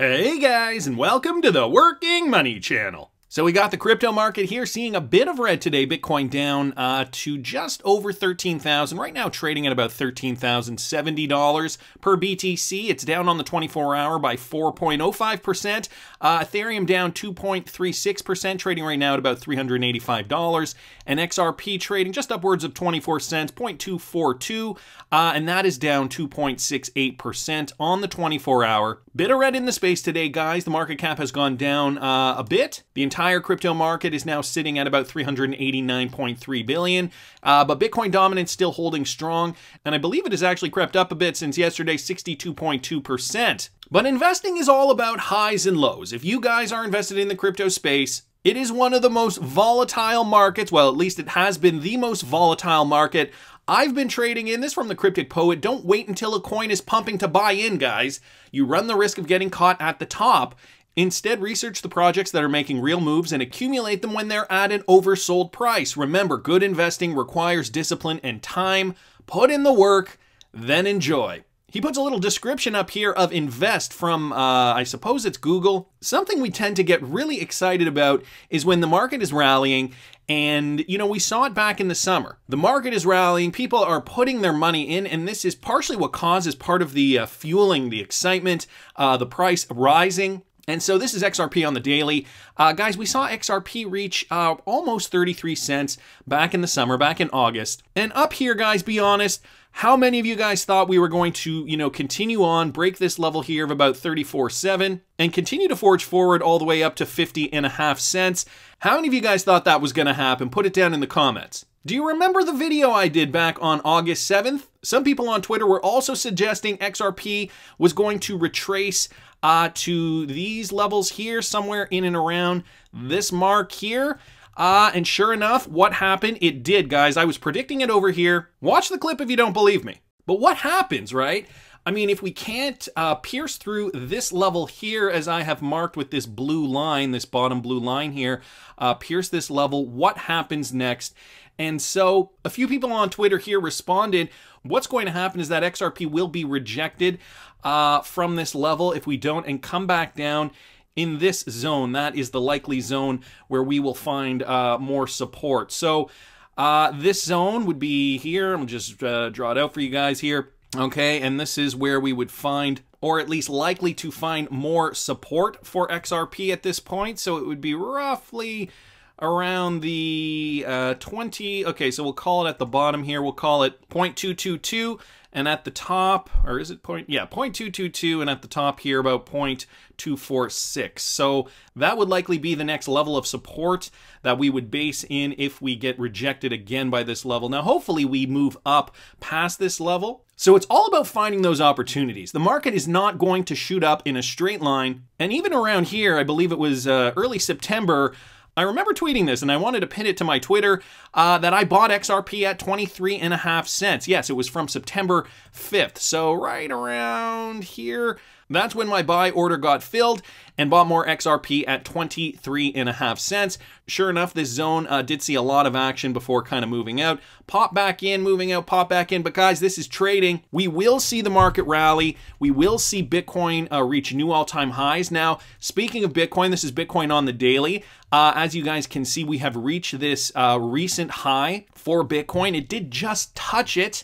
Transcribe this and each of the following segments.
Hey guys, and welcome to the Working Money Channel. So we got the crypto market here seeing a bit of red today. Bitcoin down uh, to just over 13,000. Right now trading at about $13,070 per BTC. It's down on the 24 hour by 4.05%. Uh, Ethereum down 2.36%, trading right now at about $385. And XRP trading just upwards of 24 cents, 0.242. Uh, and that is down 2.68% on the 24 hour Bit of red in the space today, guys. The market cap has gone down uh, a bit. The entire crypto market is now sitting at about 389.3 billion, uh, but Bitcoin dominance still holding strong, and I believe it has actually crept up a bit since yesterday, 62.2%. But investing is all about highs and lows. If you guys are invested in the crypto space, it is one of the most volatile markets. Well, at least it has been the most volatile market I've been trading in this from the Cryptic Poet. Don't wait until a coin is pumping to buy in, guys. You run the risk of getting caught at the top. Instead, research the projects that are making real moves and accumulate them when they're at an oversold price. Remember, good investing requires discipline and time. Put in the work, then enjoy. He puts a little description up here of Invest from, uh, I suppose it's Google. Something we tend to get really excited about is when the market is rallying and, you know, we saw it back in the summer. The market is rallying, people are putting their money in, and this is partially what causes part of the uh, fueling, the excitement, uh, the price rising. And so this is XRP on the daily. Uh, guys, we saw XRP reach uh, almost 33 cents back in the summer, back in August. And up here, guys, be honest, how many of you guys thought we were going to, you know, continue on, break this level here of about 34.7 and continue to forge forward all the way up to 50 and a half cents? How many of you guys thought that was going to happen? Put it down in the comments. Do you remember the video I did back on August 7th? Some people on Twitter were also suggesting XRP was going to retrace uh, to these levels here, somewhere in and around this mark here. Uh, and sure enough, what happened? It did, guys. I was predicting it over here. Watch the clip if you don't believe me. But what happens, right? I mean, if we can't uh, pierce through this level here, as I have marked with this blue line, this bottom blue line here, uh, pierce this level, what happens next? And so a few people on Twitter here responded, what's going to happen is that XRP will be rejected uh, from this level if we don't and come back down in this zone, that is the likely zone where we will find uh, more support. So uh, this zone would be here. I'm just uh, draw it out for you guys here. Okay, and this is where we would find or at least likely to find more support for XRP at this point. So it would be roughly around the uh, 20. Okay, so we'll call it at the bottom here. We'll call it 0.222 and at the top, or is it point? Yeah, point two two two. and at the top here about 0.246. So that would likely be the next level of support that we would base in if we get rejected again by this level. Now, hopefully we move up past this level. So it's all about finding those opportunities. The market is not going to shoot up in a straight line. And even around here, I believe it was uh, early September, I remember tweeting this and I wanted to pin it to my Twitter uh, that I bought XRP at 23 and a half cents. Yes, it was from September 5th. So right around here, that's when my buy order got filled and bought more XRP at 23 and a half cents. Sure enough, this zone uh, did see a lot of action before kind of moving out. Pop back in, moving out, pop back in. But guys, this is trading. We will see the market rally. We will see Bitcoin uh, reach new all-time highs. Now, speaking of Bitcoin, this is Bitcoin on the daily. Uh, as you guys can see, we have reached this uh, recent high for Bitcoin. It did just touch it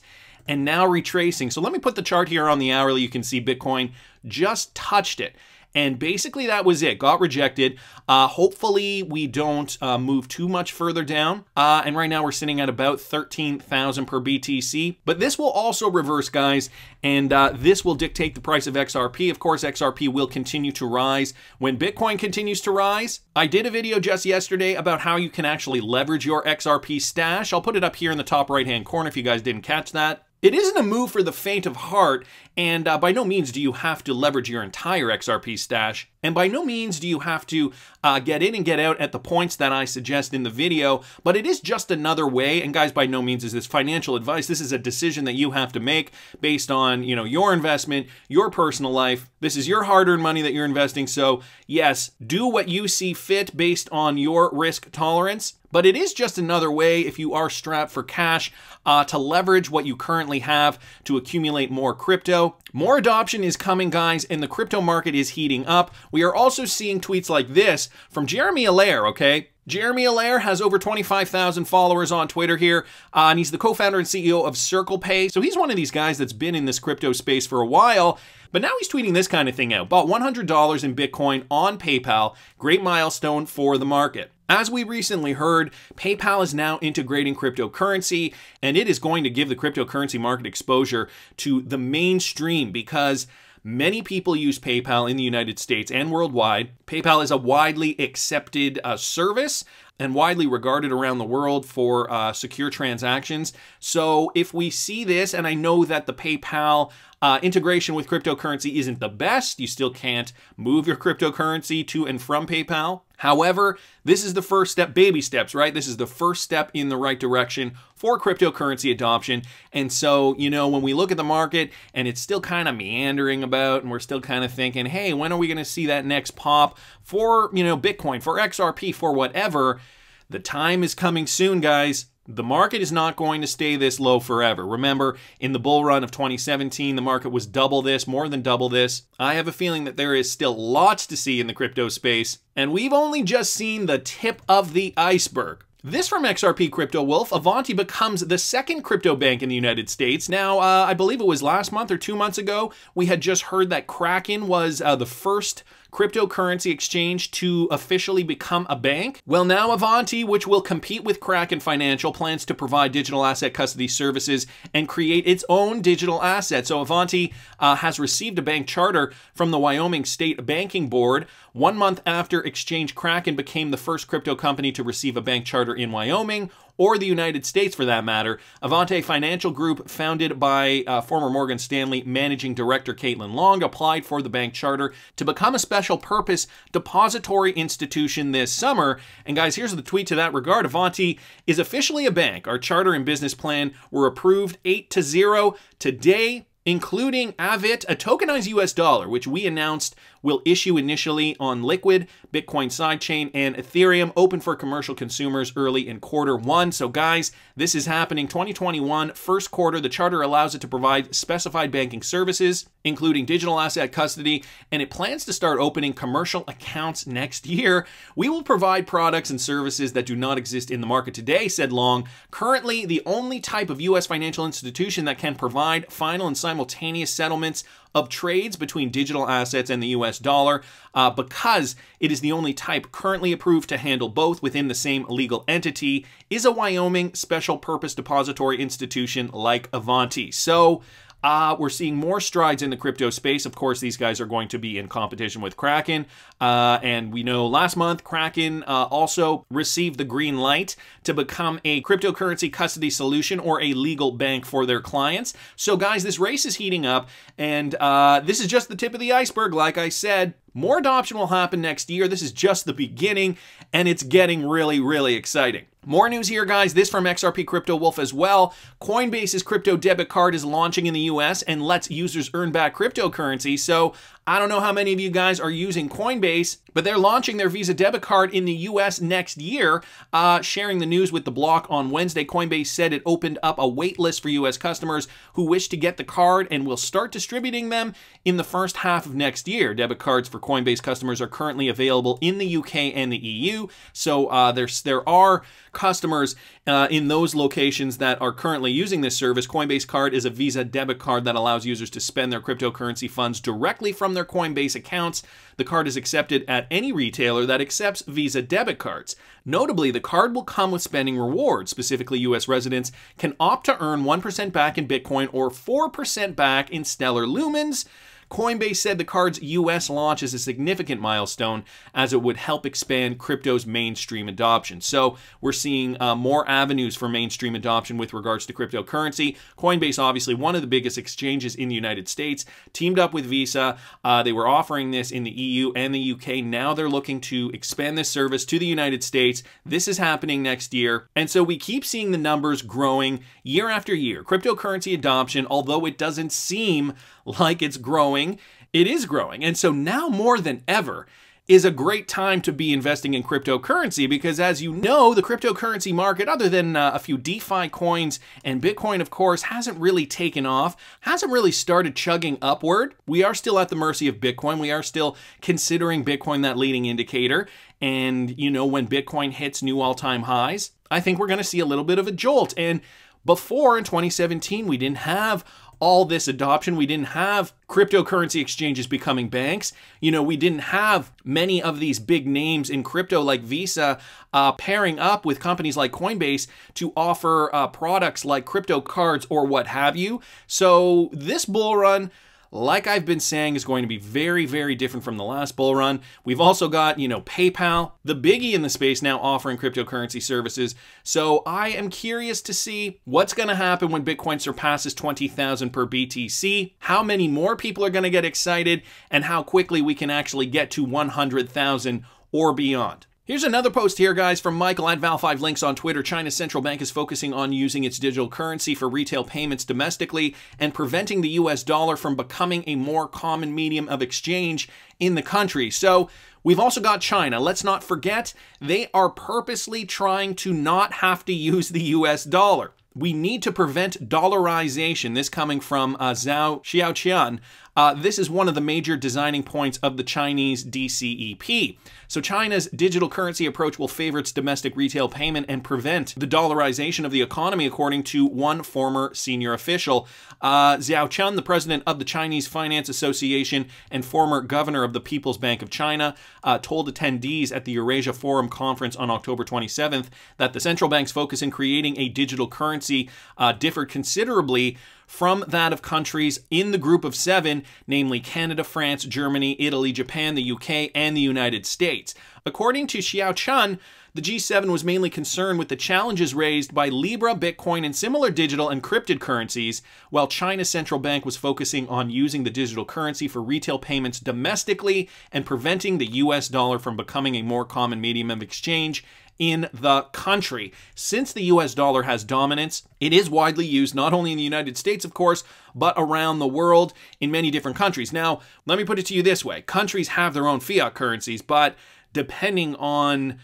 and now retracing. So let me put the chart here on the hourly. You can see Bitcoin just touched it. And basically, that was it. Got rejected. Uh, hopefully, we don't uh, move too much further down. Uh, and right now, we're sitting at about 13,000 per BTC. But this will also reverse, guys. And uh, this will dictate the price of XRP. Of course, XRP will continue to rise when Bitcoin continues to rise. I did a video just yesterday about how you can actually leverage your XRP stash. I'll put it up here in the top right hand corner if you guys didn't catch that. It isn't a move for the faint of heart, and uh, by no means do you have to leverage your entire XRP stash and by no means do you have to uh, get in and get out at the points that I suggest in the video, but it is just another way. And guys, by no means is this financial advice. This is a decision that you have to make based on, you know, your investment, your personal life. This is your hard-earned money that you're investing. So yes, do what you see fit based on your risk tolerance. But it is just another way, if you are strapped for cash, uh, to leverage what you currently have to accumulate more crypto. More adoption is coming, guys, and the crypto market is heating up we are also seeing tweets like this from Jeremy Allaire, okay? Jeremy Allaire has over 25,000 followers on Twitter here, uh, and he's the co-founder and CEO of CirclePay. So he's one of these guys that's been in this crypto space for a while, but now he's tweeting this kind of thing out. Bought $100 in Bitcoin on PayPal, great milestone for the market. As we recently heard, PayPal is now integrating cryptocurrency, and it is going to give the cryptocurrency market exposure to the mainstream because Many people use PayPal in the United States and worldwide. PayPal is a widely accepted uh, service and widely regarded around the world for uh, secure transactions. So if we see this, and I know that the PayPal uh, integration with cryptocurrency isn't the best. You still can't move your cryptocurrency to and from PayPal. However, this is the first step, baby steps, right? This is the first step in the right direction for cryptocurrency adoption. And so, you know, when we look at the market and it's still kind of meandering about and we're still kind of thinking, hey, when are we going to see that next pop for, you know, Bitcoin, for XRP, for whatever? The time is coming soon, guys. The market is not going to stay this low forever. Remember, in the bull run of 2017, the market was double this, more than double this. I have a feeling that there is still lots to see in the crypto space, and we've only just seen the tip of the iceberg. This from XRP Crypto Wolf. Avanti becomes the second crypto bank in the United States. Now, uh, I believe it was last month or two months ago, we had just heard that Kraken was uh, the first cryptocurrency exchange to officially become a bank? Well, now Avanti, which will compete with Kraken Financial, plans to provide digital asset custody services and create its own digital asset. So Avanti uh, has received a bank charter from the Wyoming State Banking Board one month after Exchange Kraken became the first crypto company to receive a bank charter in Wyoming or the United States for that matter. Avante Financial Group, founded by uh, former Morgan Stanley managing director Caitlin Long, applied for the bank charter to become a special purpose depository institution this summer. And guys, here's the tweet to that regard. Avante is officially a bank. Our charter and business plan were approved 8 to 0 today including Avit, a tokenized US dollar, which we announced will issue initially on Liquid, Bitcoin sidechain, and Ethereum, open for commercial consumers early in quarter one. So, guys, this is happening 2021, first quarter. The charter allows it to provide specified banking services, including digital asset custody, and it plans to start opening commercial accounts next year. We will provide products and services that do not exist in the market today, said Long. Currently, the only type of U.S. financial institution that can provide final and simultaneous settlements of trades between digital assets and the US dollar uh, because it is the only type currently approved to handle both within the same legal entity is a Wyoming special purpose depository institution like Avanti. So uh, we're seeing more strides in the crypto space. Of course, these guys are going to be in competition with Kraken. Uh, and we know last month, Kraken uh, also received the green light to become a cryptocurrency custody solution or a legal bank for their clients. So, guys, this race is heating up. And uh, this is just the tip of the iceberg. Like I said, more adoption will happen next year. This is just the beginning, and it's getting really, really exciting. More news here, guys. This from XRP Crypto Wolf as well. Coinbase's crypto debit card is launching in the US and lets users earn back cryptocurrency. So I don't know how many of you guys are using Coinbase, but they're launching their Visa debit card in the US next year. Uh, sharing the news with the block on Wednesday, Coinbase said it opened up a wait list for US customers who wish to get the card and will start distributing them in the first half of next year. Debit cards for Coinbase customers are currently available in the UK and the EU. So uh, there's, there are customers uh, in those locations that are currently using this service. Coinbase Card is a Visa debit card that allows users to spend their cryptocurrency funds directly from their Coinbase accounts. The card is accepted at any retailer that accepts Visa debit cards. Notably, the card will come with spending rewards. Specifically, US residents can opt to earn 1% back in Bitcoin or 4% back in Stellar Lumens. Coinbase said the card's US launch is a significant milestone as it would help expand crypto's mainstream adoption. So we're seeing uh, more avenues for mainstream adoption with regards to cryptocurrency. Coinbase, obviously one of the biggest exchanges in the United States, teamed up with Visa. Uh, they were offering this in the EU and the UK. Now they're looking to expand this service to the United States. This is happening next year. And so we keep seeing the numbers growing year after year. Cryptocurrency adoption, although it doesn't seem like it's growing growing, it is growing. And so now more than ever, is a great time to be investing in cryptocurrency because, as you know, the cryptocurrency market, other than uh, a few DeFi coins and Bitcoin, of course, hasn't really taken off, hasn't really started chugging upward. We are still at the mercy of Bitcoin. We are still considering Bitcoin that leading indicator. And, you know, when Bitcoin hits new all time highs, I think we're going to see a little bit of a jolt. And before in 2017, we didn't have all this adoption. We didn't have cryptocurrency exchanges becoming banks. You know, we didn't have many of these big names in crypto like Visa uh, pairing up with companies like Coinbase to offer uh, products like crypto cards or what have you. So this bull run, like I've been saying, is going to be very, very different from the last bull run. We've also got, you know, PayPal, the biggie in the space now offering cryptocurrency services. So I am curious to see what's going to happen when Bitcoin surpasses 20,000 per BTC, how many more people are going to get excited, and how quickly we can actually get to 100,000 or beyond. Here's another post here, guys, from Michael at Val5 Links on Twitter. China's central bank is focusing on using its digital currency for retail payments domestically and preventing the US dollar from becoming a more common medium of exchange in the country. So, We've also got China. Let's not forget, they are purposely trying to not have to use the US dollar. We need to prevent dollarization. This coming from uh, Zhao Xiaoqian uh, this is one of the major designing points of the Chinese DCEP. So China's digital currency approach will favor its domestic retail payment and prevent the dollarization of the economy, according to one former senior official. Uh, Zhao Chun, the president of the Chinese Finance Association and former governor of the People's Bank of China, uh, told attendees at the Eurasia Forum conference on October 27th that the central bank's focus in creating a digital currency uh, differed considerably from that of countries in the group of seven, namely Canada, France, Germany, Italy, Japan, the UK, and the United States. According to Xiao Chun, the G7 was mainly concerned with the challenges raised by Libra, Bitcoin, and similar digital encrypted currencies, while China's central bank was focusing on using the digital currency for retail payments domestically and preventing the US dollar from becoming a more common medium of exchange in the country. Since the US dollar has dominance, it is widely used not only in the United States, of course, but around the world in many different countries. Now, let me put it to you this way countries have their own fiat currencies, but depending on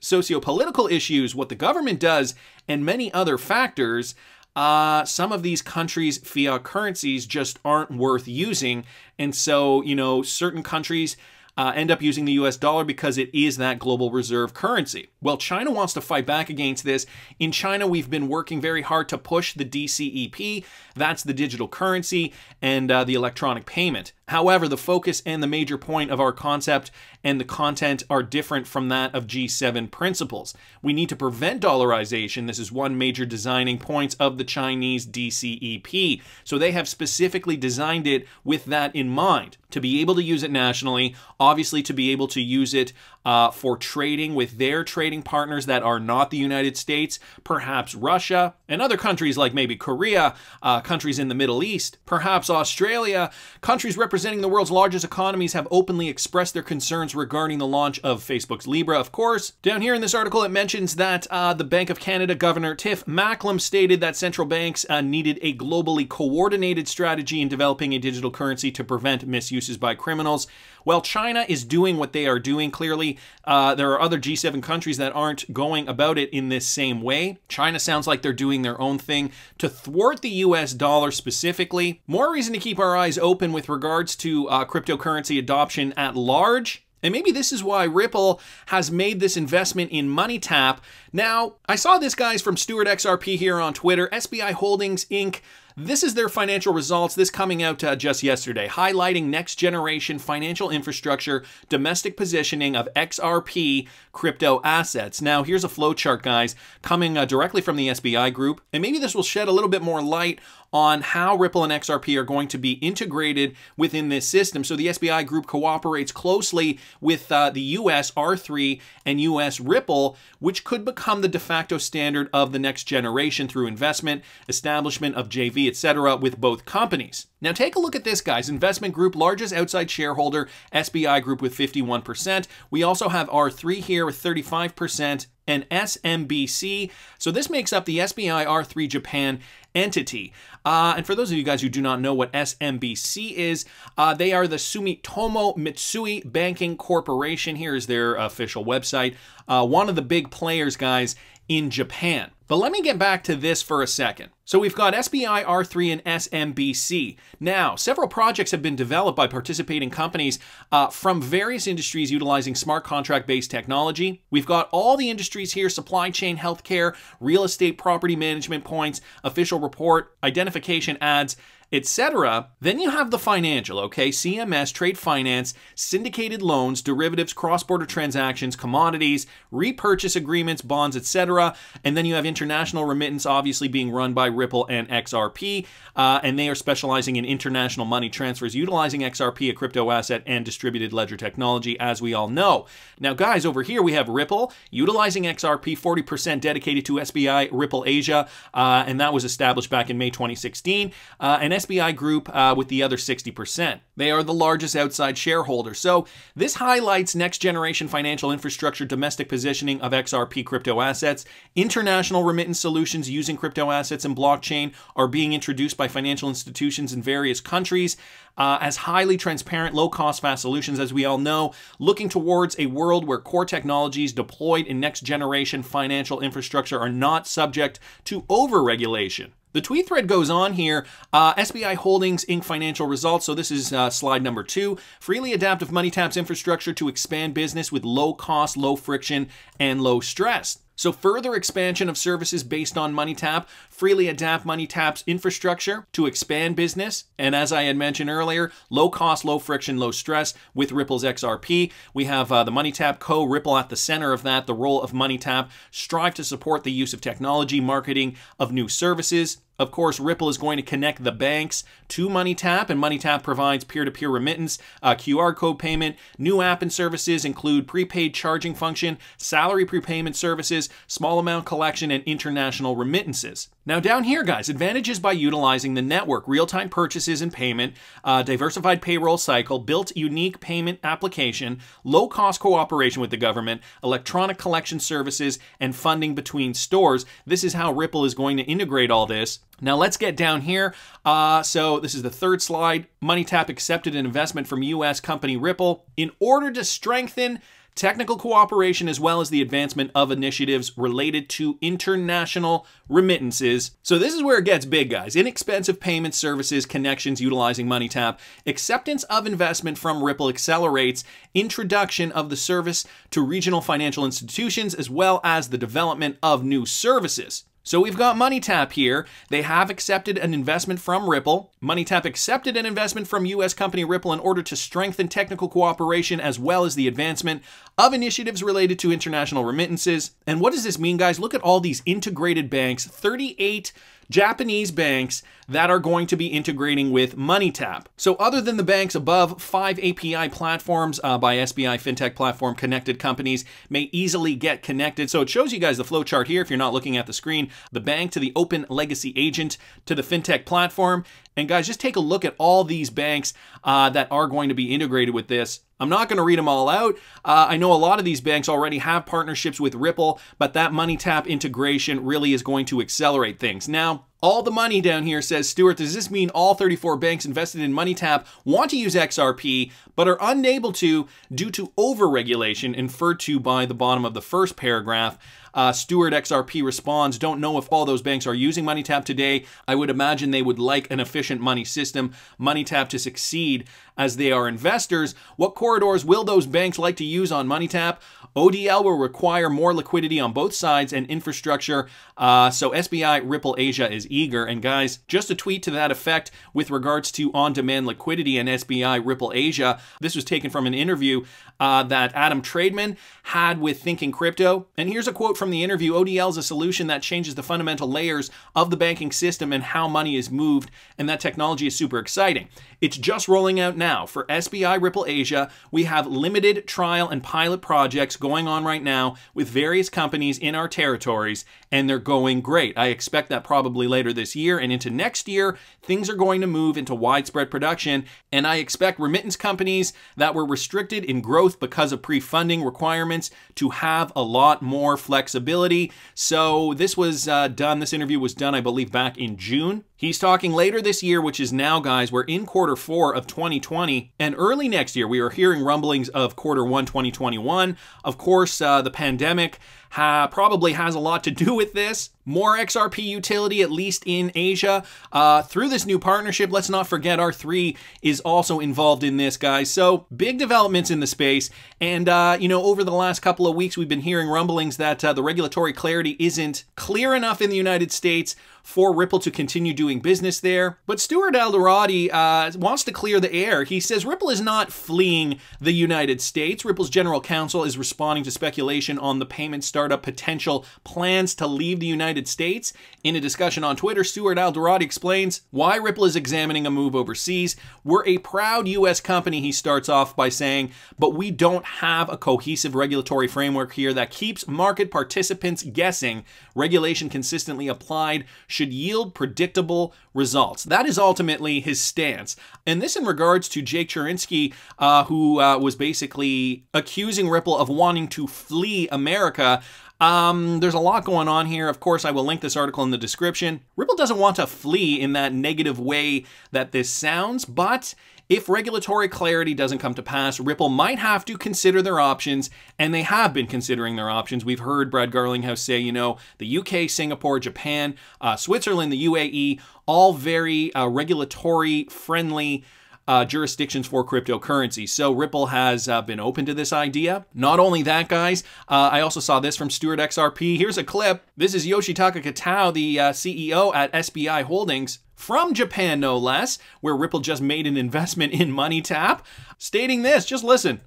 socio-political issues, what the government does, and many other factors, uh, some of these countries' fiat currencies just aren't worth using. And so, you know, certain countries uh, end up using the US dollar because it is that global reserve currency. Well, China wants to fight back against this. In China, we've been working very hard to push the DCEP. That's the digital currency and uh, the electronic payment. However, the focus and the major point of our concept and the content are different from that of G7 principles. We need to prevent dollarization. This is one major designing point of the Chinese DCEP. So they have specifically designed it with that in mind to be able to use it nationally obviously to be able to use it uh, for trading with their trading partners that are not the United States, perhaps Russia and other countries like maybe Korea, uh, countries in the Middle East, perhaps Australia. Countries representing the world's largest economies have openly expressed their concerns regarding the launch of Facebook's Libra, of course. Down here in this article, it mentions that uh, the Bank of Canada Governor Tiff Macklem stated that central banks uh, needed a globally coordinated strategy in developing a digital currency to prevent misuses by criminals. Well, China is doing what they are doing, clearly uh, there are other G7 countries that aren't going about it in this same way. China sounds like they're doing their own thing to thwart the US dollar specifically. More reason to keep our eyes open with regards to uh, cryptocurrency adoption at large. And maybe this is why Ripple has made this investment in MoneyTap. Now, I saw this, guys, from Stewart XRP here on Twitter. SBI Holdings Inc. This is their financial results, this coming out uh, just yesterday, highlighting next generation financial infrastructure, domestic positioning of XRP crypto assets. Now, here's a flowchart, guys, coming uh, directly from the SBI group, and maybe this will shed a little bit more light on how Ripple and XRP are going to be integrated within this system. So the SBI group cooperates closely with uh, the US R3 and US Ripple, which could become the de facto standard of the next generation through investment, establishment of JV etc., with both companies. Now, take a look at this, guys. Investment Group, largest outside shareholder, SBI Group with 51%. We also have R3 here with 35% and SMBC. So this makes up the SBI R3 Japan entity. Uh, and for those of you guys who do not know what SMBC is, uh, they are the Sumitomo Mitsui Banking Corporation. Here is their official website. Uh, one of the big players, guys, in Japan. But let me get back to this for a second. So we've got SBI R3 and SMBC. Now, several projects have been developed by participating companies uh, from various industries utilizing smart contract-based technology. We've got all the industries here, supply chain, healthcare, real estate, property management points, official report, identification ads, etc. Then you have the financial, okay? CMS, trade finance, syndicated loans, derivatives, cross-border transactions, commodities, repurchase agreements, bonds, etc. And then you have international remittance, obviously being run by Ripple and XRP, uh, and they are specializing in international money transfers utilizing XRP, a crypto asset, and distributed ledger technology, as we all know. Now, guys, over here we have Ripple utilizing XRP, 40% dedicated to SBI Ripple Asia, uh, and that was established back in May 2016. Uh, and SBI group uh, with the other 60%. They are the largest outside shareholder. So this highlights next generation financial infrastructure domestic positioning of XRP crypto assets. International remittance solutions using crypto assets and blockchain are being introduced by financial institutions in various countries uh, as highly transparent, low cost fast solutions, as we all know, looking towards a world where core technologies deployed in next generation financial infrastructure are not subject to over regulation. The tweet thread goes on here. Uh, SBI Holdings Inc. financial results. So this is uh, slide number two. Freely adaptive money taps infrastructure to expand business with low cost, low friction, and low stress. So further expansion of services based on MoneyTap, freely adapt MoneyTap's infrastructure to expand business, and as I had mentioned earlier, low cost, low friction, low stress with Ripple's XRP. We have uh, the MoneyTap Co. Ripple at the center of that. The role of MoneyTap strive to support the use of technology, marketing of new services, of course, Ripple is going to connect the banks to MoneyTap, and MoneyTap provides peer to peer remittance, uh, QR code payment. New app and services include prepaid charging function, salary prepayment services, small amount collection, and international remittances. Now down here, guys, advantages by utilizing the network, real-time purchases and payment, uh, diversified payroll cycle, built unique payment application, low-cost cooperation with the government, electronic collection services, and funding between stores. This is how Ripple is going to integrate all this. Now let's get down here. Uh, so this is the third slide. MoneyTap accepted an investment from U.S. company Ripple in order to strengthen technical cooperation, as well as the advancement of initiatives related to international remittances. So this is where it gets big, guys. Inexpensive payment services, connections utilizing MoneyTap, acceptance of investment from Ripple accelerates, introduction of the service to regional financial institutions, as well as the development of new services. So we've got MoneyTap here. They have accepted an investment from Ripple. MoneyTap accepted an investment from US company Ripple in order to strengthen technical cooperation as well as the advancement of initiatives related to international remittances. And what does this mean, guys? Look at all these integrated banks, 38 Japanese banks that are going to be integrating with MoneyTap. So other than the banks above, five API platforms uh, by SBI FinTech Platform connected companies may easily get connected. So it shows you guys the flow chart here if you're not looking at the screen, the bank to the open legacy agent to the FinTech platform. And guys, just take a look at all these banks uh, that are going to be integrated with this. I'm not going to read them all out. Uh, I know a lot of these banks already have partnerships with Ripple, but that money tap integration really is going to accelerate things. Now, all the money down here says, Stuart, does this mean all 34 banks invested in MoneyTap want to use XRP but are unable to due to overregulation inferred to by the bottom of the first paragraph? Uh, Stewart XRP responds, don't know if all those banks are using MoneyTap today. I would imagine they would like an efficient money system, MoneyTap to succeed as they are investors. What corridors will those banks like to use on MoneyTap? ODL will require more liquidity on both sides and infrastructure. Uh, so SBI Ripple Asia is Eager. And guys, just a tweet to that effect with regards to on-demand liquidity and SBI Ripple Asia. This was taken from an interview uh, that Adam Trademan had with Thinking Crypto. And here's a quote from the interview. ODL is a solution that changes the fundamental layers of the banking system and how money is moved. And that technology is super exciting. It's just rolling out now. For SBI Ripple Asia, we have limited trial and pilot projects going on right now with various companies in our territories. And they're going great. I expect that probably later this year and into next year, things are going to move into widespread production. And I expect remittance companies that were restricted in growth because of pre funding requirements to have a lot more flexibility. So this was uh, done, this interview was done, I believe, back in June. He's talking later this year, which is now, guys, we're in quarter four of 2020, and early next year, we are hearing rumblings of quarter one 2021. Of course, uh, the pandemic ha, uh, probably has a lot to do with this. More XRP utility, at least in Asia. Uh, through this new partnership, let's not forget R3 is also involved in this, guys. So big developments in the space. And, uh, you know, over the last couple of weeks, we've been hearing rumblings that uh, the regulatory clarity isn't clear enough in the United States for Ripple to continue doing business there. But Stuart Alderati uh, wants to clear the air. He says Ripple is not fleeing the United States. Ripple's general counsel is responding to speculation on the payment startup potential plans to leave the United States. In a discussion on Twitter, Stuart Alderati explains why Ripple is examining a move overseas. We're a proud U.S. company, he starts off by saying, but we don't have a cohesive regulatory framework here that keeps market participants guessing. Regulation consistently applied should yield predictable results. That is ultimately his stance. And this in regards to Jake Cherinsky, uh, who uh, was basically accusing Ripple of wanting to flee America. Um, there's a lot going on here. Of course, I will link this article in the description. Ripple doesn't want to flee in that negative way that this sounds, but if regulatory clarity doesn't come to pass, Ripple might have to consider their options, and they have been considering their options. We've heard Brad Garlinghouse say, you know, the UK, Singapore, Japan, uh, Switzerland, the UAE, all very uh, regulatory friendly uh, jurisdictions for cryptocurrency. So Ripple has uh, been open to this idea. Not only that, guys, uh, I also saw this from Stewart XRP. Here's a clip. This is Yoshitaka Katao, the uh, CEO at SBI Holdings from Japan, no less, where Ripple just made an investment in MoneyTap, stating this. Just listen.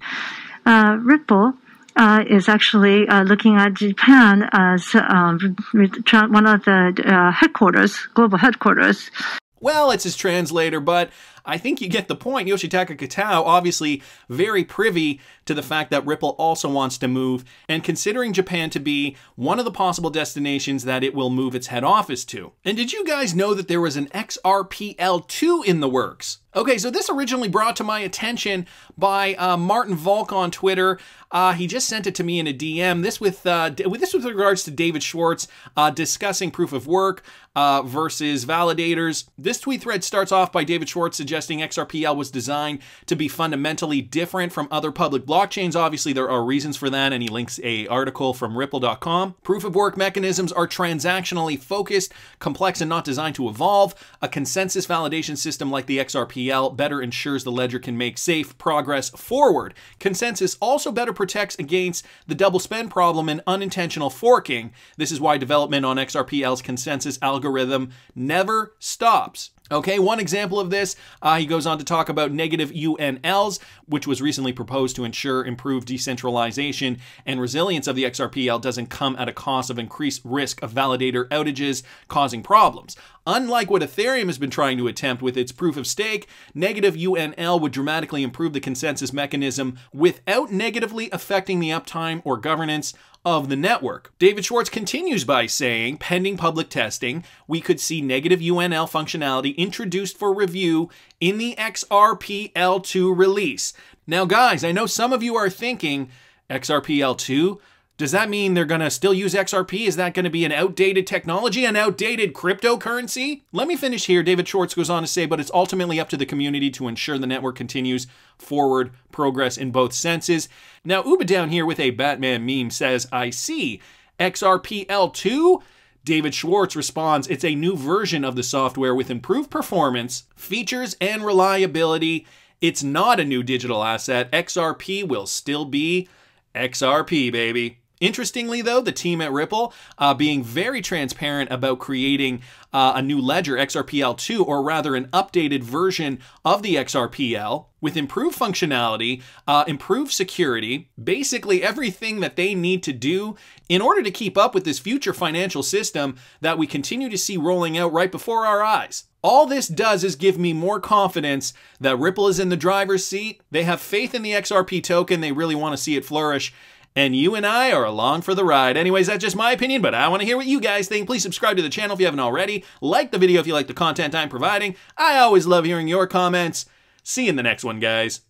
Uh, Ripple. Uh, is actually uh, looking at Japan as um, one of the uh, headquarters, global headquarters. Well, it's his translator, but I think you get the point. Yoshitaka Katao, obviously very privy to the fact that Ripple also wants to move, and considering Japan to be one of the possible destinations that it will move its head office to. And did you guys know that there was an XRPL2 in the works? Okay, so this originally brought to my attention by uh, Martin Volk on Twitter. Uh, he just sent it to me in a DM. This with uh, this with regards to David Schwartz uh, discussing proof of work uh, versus validators. This tweet thread starts off by David Schwartz suggesting suggesting XRPL was designed to be fundamentally different from other public blockchains. Obviously, there are reasons for that, and he links a article from Ripple.com. Proof of work mechanisms are transactionally focused, complex, and not designed to evolve. A consensus validation system like the XRPL better ensures the ledger can make safe progress forward. Consensus also better protects against the double spend problem and unintentional forking. This is why development on XRPL's consensus algorithm never stops. Okay, one example of this, uh, he goes on to talk about negative UNLs, which was recently proposed to ensure improved decentralization and resilience of the XRPL doesn't come at a cost of increased risk of validator outages causing problems. Unlike what Ethereum has been trying to attempt with its proof of stake, negative UNL would dramatically improve the consensus mechanism without negatively affecting the uptime or governance of the network. David Schwartz continues by saying, pending public testing, we could see negative UNL functionality introduced for review in the XRPL2 release. Now, guys, I know some of you are thinking, XRPL2? Does that mean they're going to still use XRP? Is that going to be an outdated technology, an outdated cryptocurrency? Let me finish here. David Schwartz goes on to say, but it's ultimately up to the community to ensure the network continues forward progress in both senses. Now, Uba down here with a Batman meme says, I see XRP l 2 David Schwartz responds, it's a new version of the software with improved performance, features, and reliability. It's not a new digital asset. XRP will still be XRP, baby. Interestingly, though, the team at Ripple uh, being very transparent about creating uh, a new ledger, XRPL2, or rather an updated version of the XRPL with improved functionality, uh, improved security, basically everything that they need to do in order to keep up with this future financial system that we continue to see rolling out right before our eyes. All this does is give me more confidence that Ripple is in the driver's seat. They have faith in the XRP token. They really want to see it flourish and you and I are along for the ride. Anyways, that's just my opinion, but I want to hear what you guys think. Please subscribe to the channel if you haven't already. Like the video if you like the content I'm providing. I always love hearing your comments. See you in the next one, guys.